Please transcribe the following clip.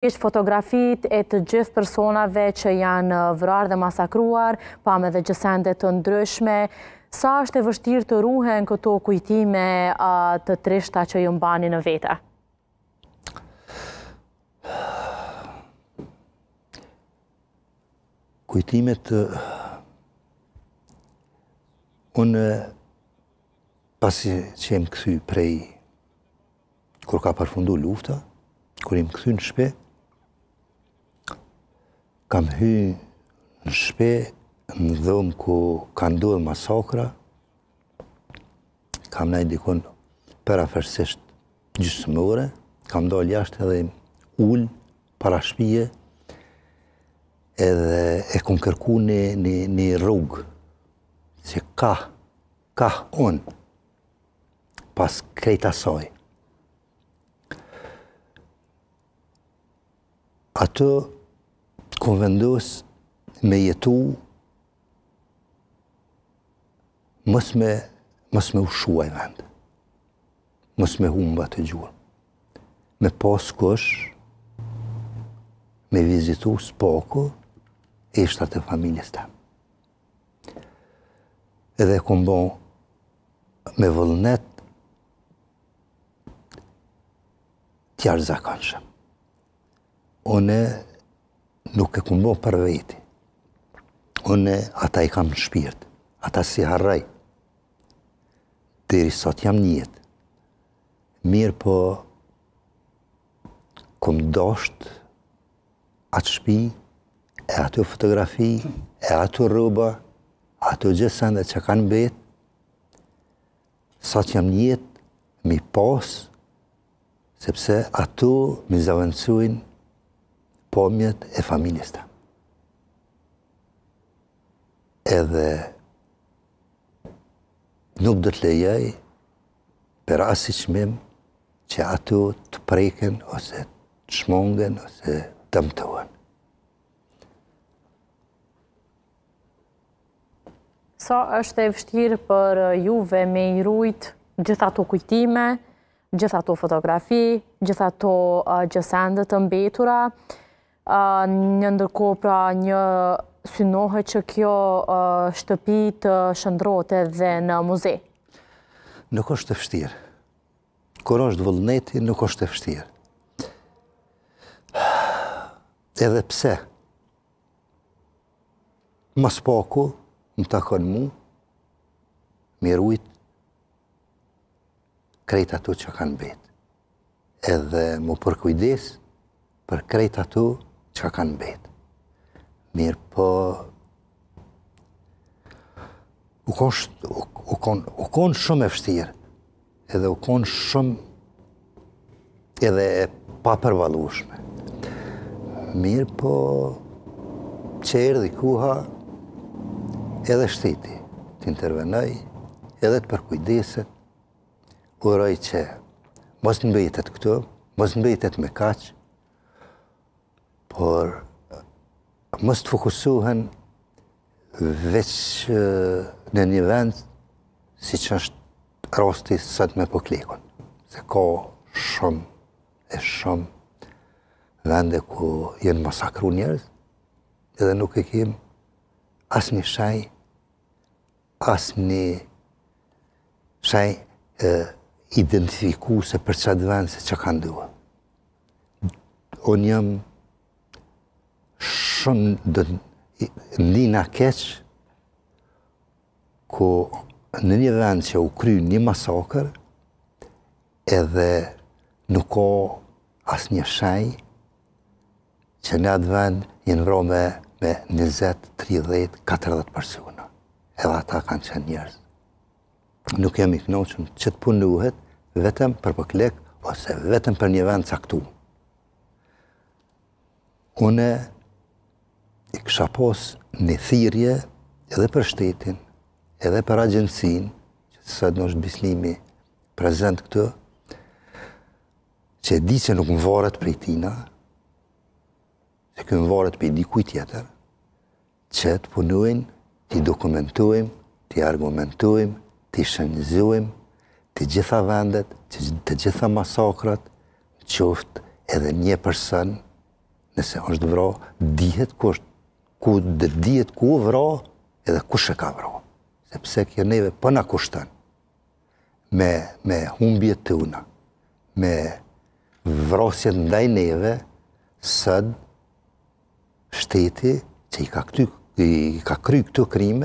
Kështë fotografit e të gjithë personave që janë uh, vrarë dhe masakruar, pa me dhe gjësendet të ndryshme. Sa është e vështirë të ruhen këto kujtime uh, të trishta që ju mbani në veta? Kujtimet uh, unë pasi që jem këthy prej kur ka përfundu lufta, kur jem këthy në shpe, kam hy në shpe, në dhëmë ku kanë duhe masakra, kam nëjë dikon për afersisht gjysë mëre, kam dojë jashtë edhe ullë, para shpije, edhe e kom kërku një, rrugë, që ka, ka onë, pas krejta sojë. Ato ku vendos me jetu mës me mës me ushuaj vend mës me humba të gjurë me pas kush, me vizitu spoko e shtatë e familjes ta edhe kom bo me vëllënet tjarë zakanshëm. One nuk e kumbo për veti. Unë ata i kam në shpirt, ata si harraj. Dheri sot jam njët. Mirë po, kom dosht atë shpi, e ato fotografi, e ato rruba, ato gjësën dhe që kanë bet. Sot jam njët, mi pos, sepse ato mi zavëncujnë pomjet e familjes ta. Edhe nuk do të lejaj për asit qëmim që ato të preken ose të shmongen ose të më Sa është e vështirë për juve me i rujtë gjitha të kujtime, gjitha të fotografi, gjitha të gjësendët të mbetura, një ndërko pra një synohë që kjo shtëpi të shëndrote dhe në muze? Nuk është të fështirë. Kër është vëllëneti, nuk është të fështirë. Edhe pse? Më spaku, po më takon mu, më krejt ato që kanë betë. Edhe më përkujdes për krejt ato që kanë betë. Mirë po... U konë shumë e fështirë, edhe u konë shumë edhe e pa përvalushme. Mirë po... që erë dhe kuha edhe shtiti të intervenoj, edhe të përkujdisit, uroj që mos në bëjtet këtu, mos në bëjtet me kaqë, por mështë fokusuhen veç në një vend si që është rosti sëtë me poklikon. Se ka shumë e shumë vende ku jenë masakru njerës edhe nuk e kim asë një shaj, asë një shaj e, identifiku se për qatë vend se që kanë duhe. Unë jëmë shumë dhe lina keq, ku në një vend që u kry një masakër, edhe nuk ka as një shaj, që në atë vend jenë vro me, me 20, 30, 40 persona. Edhe ata kanë qenë njerëz. Nuk jemi kënoqën që të punuhet vetëm për përklek, ose vetëm për një vend caktu. Une i kësha pos një thirje edhe për shtetin, edhe për agjensin, që të sëtë në është bislimi prezent këtë, që e di që nuk më varet për i tina, që kënë varet për i dikuj tjetër, që të punuin, të i dokumentuim, të i argumentuim, të i shënjëzuim, të gjitha vendet, të gjitha masakrat, qoftë edhe një person, nëse është vro, dihet kështë ku dhe djet ku vro, edhe ku shë ka vro. Sepse kjo neve përna po kushtën, me, me humbje të una, me vrosjet ndaj neve, sëd shteti që i ka, këty, i ka kry këtu krime,